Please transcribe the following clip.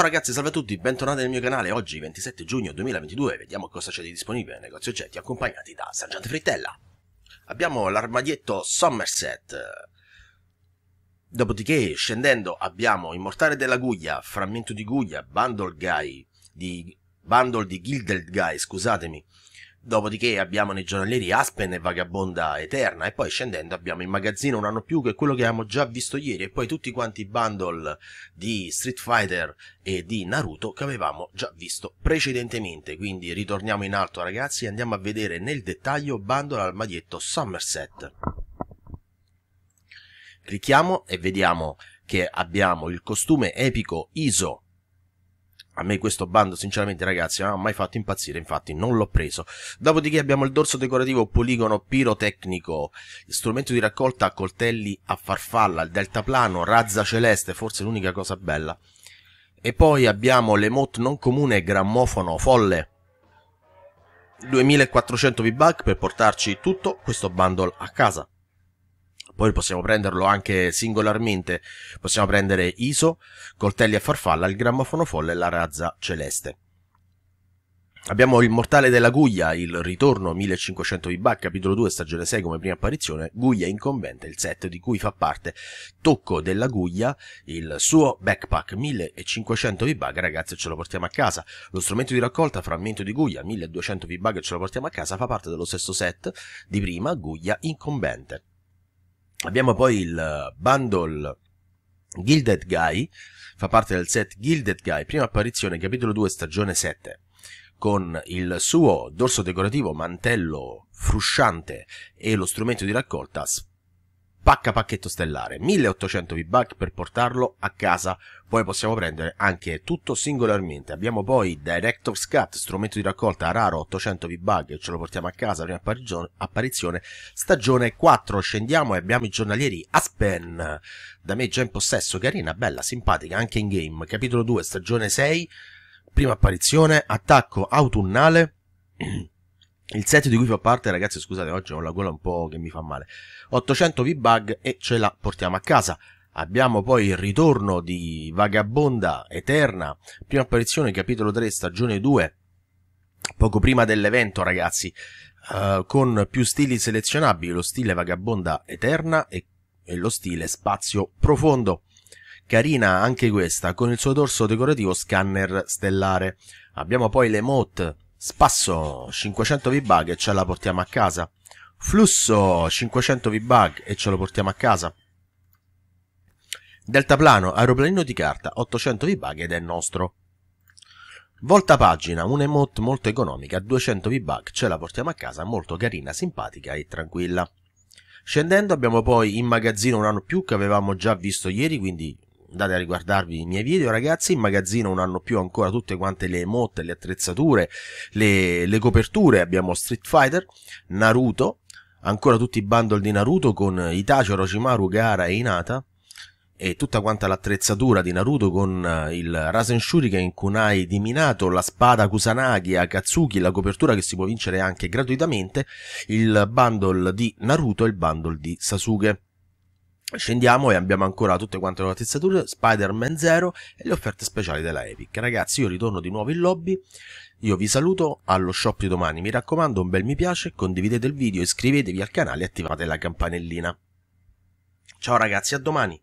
Ciao ragazzi, salve a tutti, bentornati nel mio canale. Oggi 27 giugno 2022, vediamo cosa c'è di disponibile nei negozi oggetti accompagnati da Sergente Frittella. Abbiamo l'armadietto Somerset. Dopodiché, scendendo, abbiamo Immortale della Guglia, Frammento di Guglia, Bundle Guy, di, Bundle di Gilded Guy, scusatemi, Dopodiché abbiamo nei giornalieri Aspen e Vagabonda Eterna e poi scendendo abbiamo il magazzino Un anno più che è quello che avevamo già visto ieri e poi tutti quanti i bundle di Street Fighter e di Naruto che avevamo già visto precedentemente. Quindi ritorniamo in alto ragazzi e andiamo a vedere nel dettaglio bundle al maglietto Somerset. Clicchiamo e vediamo che abbiamo il costume epico ISO a me questo bando, sinceramente, ragazzi, non ha mai fatto impazzire, infatti non l'ho preso. Dopodiché abbiamo il dorso decorativo poligono pirotecnico, strumento di raccolta coltelli a farfalla, il deltaplano, razza celeste, forse l'unica cosa bella. E poi abbiamo l'emote non comune grammofono folle. 2400 V-Buck per portarci tutto questo bundle a casa. Poi possiamo prenderlo anche singolarmente, possiamo prendere ISO, coltelli a farfalla, il grammofono folle e la razza celeste. Abbiamo Il Mortale della Guglia, Il Ritorno 1500 VBA, capitolo 2, stagione 6 come prima apparizione, Guglia incombente, il set di cui fa parte Tocco della Guglia, il suo backpack 1500 VBA, ragazzi ce lo portiamo a casa. Lo strumento di raccolta Frammento di Guglia 1200 VBA, ce lo portiamo a casa, fa parte dello stesso set di prima, Guglia incombente. Abbiamo poi il bundle Gilded Guy, fa parte del set Gilded Guy, prima apparizione, capitolo 2, stagione 7, con il suo dorso decorativo, mantello frusciante e lo strumento di raccolta Pacca pacchetto stellare, 1800 V-Buck per portarlo a casa, poi possiamo prendere anche tutto singolarmente. Abbiamo poi Director's Cut, strumento di raccolta raro 800 V-Buck, ce lo portiamo a casa, prima apparizione, stagione 4, scendiamo e abbiamo i giornalieri Aspen, da me già in possesso, carina, bella, simpatica, anche in game, capitolo 2, stagione 6, prima apparizione, attacco autunnale. Il set di cui fa parte, ragazzi, scusate, oggi ho la gola un po' che mi fa male. 800 V-Bug e ce la portiamo a casa. Abbiamo poi il ritorno di Vagabonda Eterna, prima apparizione capitolo 3, stagione 2, poco prima dell'evento, ragazzi, uh, con più stili selezionabili, lo stile Vagabonda Eterna e, e lo stile Spazio Profondo. Carina anche questa, con il suo dorso decorativo scanner stellare. Abbiamo poi le motte Spasso 500 V-Bug e ce la portiamo a casa. Flusso 500 V-Bug e ce lo portiamo a casa. Deltaplano, aeroplanino di carta, 800 V-Bug ed è nostro. Volta pagina, un'emote molto economica, 200 V-Bug, ce la portiamo a casa, molto carina, simpatica e tranquilla. Scendendo abbiamo poi in magazzino un anno più che avevamo già visto ieri, quindi andate a riguardarvi i miei video ragazzi in magazzino un anno più ancora tutte quante le emote, le attrezzature le, le coperture, abbiamo Street Fighter Naruto ancora tutti i bundle di Naruto con Itachi, Orochimaru, Gara e Inata e tutta quanta l'attrezzatura di Naruto con eh, il Rasen Shuriken Kunai di Minato, la spada Kusanagi Akatsuki, la copertura che si può vincere anche gratuitamente, il bundle di Naruto e il bundle di Sasuke. Scendiamo e abbiamo ancora tutte quante le attrezzature, Spider-Man Zero e le offerte speciali della Epic. Ragazzi, io ritorno di nuovo in lobby, io vi saluto, allo shop di domani, mi raccomando un bel mi piace, condividete il video, iscrivetevi al canale e attivate la campanellina. Ciao ragazzi, a domani!